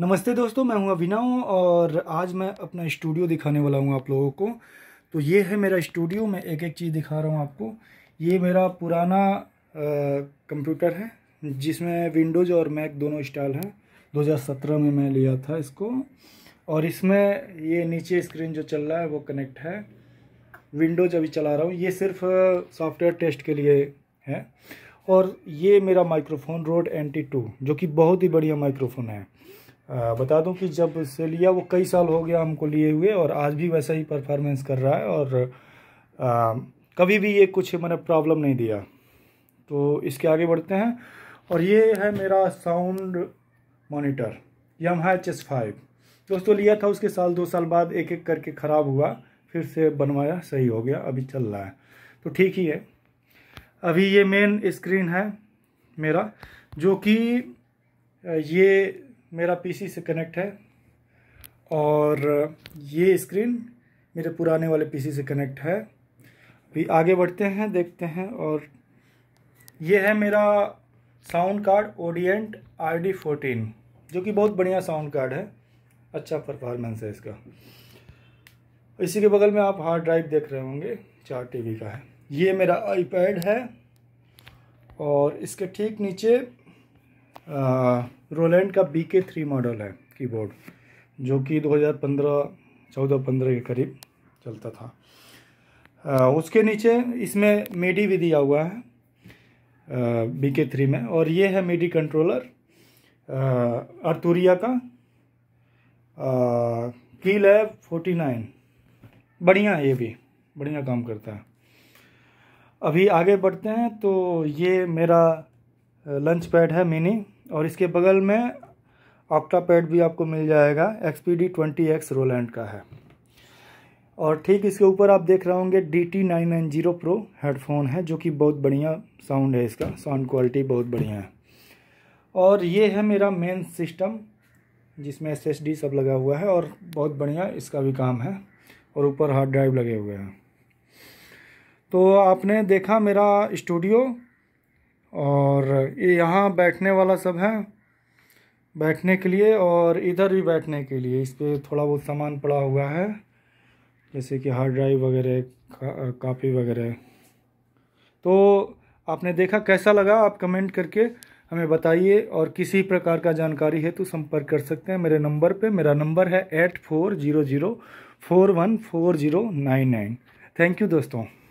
नमस्ते दोस्तों मैं हूं अभिनव और आज मैं अपना स्टूडियो दिखाने वाला हूं आप लोगों को तो ये है मेरा स्टूडियो मैं एक एक चीज़ दिखा रहा हूं आपको ये मेरा पुराना कंप्यूटर है जिसमें विंडोज़ और मैक दोनों इंस्टॉल हैं 2017 में मैं लिया था इसको और इसमें ये नीचे स्क्रीन जो चल रहा है वो कनेक्ट है विंडोज अभी चला रहा हूँ ये सिर्फ सॉफ्टवेयर टेस्ट के लिए है और ये मेरा माइक्रोफोन रोड एन टू जो कि बहुत ही बढ़िया माइक्रोफोन है बता दूं कि जब से लिया वो कई साल हो गया हमको लिए हुए और आज भी वैसा ही परफॉर्मेंस कर रहा है और आ, कभी भी ये कुछ मैंने प्रॉब्लम नहीं दिया तो इसके आगे बढ़ते हैं और ये है मेरा साउंड मॉनिटर यम है एच एस फाइव दोस्तों लिया था उसके साल दो साल बाद एक एक करके ख़राब हुआ फिर से बनवाया सही हो गया अभी चल रहा है तो ठीक ही है अभी ये मेन स्क्रीन है मेरा जो कि ये मेरा पीसी से कनेक्ट है और ये स्क्रीन मेरे पुराने वाले पीसी से कनेक्ट है अभी आगे बढ़ते हैं देखते हैं और ये है मेरा sound card Audient R D fourteen जो कि बहुत बढ़िया साउंड कार्ड है अच्छा परफॉर्मेंस है इसका इसी के बगल में आप हार्ड ड्राइव देख रहे होंगे चार टीबी का है ये मेरा आईपैड है और इसके ठीक नीचे आ, रोलैंड का बी के थ्री मॉडल है कीबोर्ड जो कि 2015 14 15 के करीब चलता था आ, उसके नीचे इसमें मेडी e भी दिया हुआ है बी के थ्री में और ये है मेडी कंट्रोलर अर्तूरिया का की लैब e फोर्टी नाइन बढ़िया है ये भी बढ़िया काम करता है अभी आगे बढ़ते हैं तो ये मेरा लंच पैड है मिनी और इसके बगल में ऑक्टा पैड भी आपको मिल जाएगा X P D twenty X Roland का है और ठीक इसके ऊपर आप देख रहे होंगे D T nine nine zero pro headphone है जो कि बहुत बढ़िया साउंड है इसका साउंड क्वालिटी बहुत बढ़िया है और ये है मेरा मेन सिस्टम जिसमें एस एस डी सब लगा हुआ है और बहुत बढ़िया इसका भी काम है और ऊपर हार्ड ड्राइव लगे हुए हैं तो आपने देखा मेरा स्टूडियो और और ये यहाँ बैठने वाला सब है बैठने के लिए और इधर भी बैठने के लिए इस पर थोड़ा बहुत सामान पड़ा हुआ है जैसे कि हार्ड ड्राइव वगैरह का, कापी वगैरह तो आपने देखा कैसा लगा आप कमेंट करके हमें बताइए और किसी प्रकार का जानकारी है तो संपर्क कर सकते हैं मेरे नंबर पे मेरा नंबर है eight four zero zero four one four zero nine nine thank you दोस्तों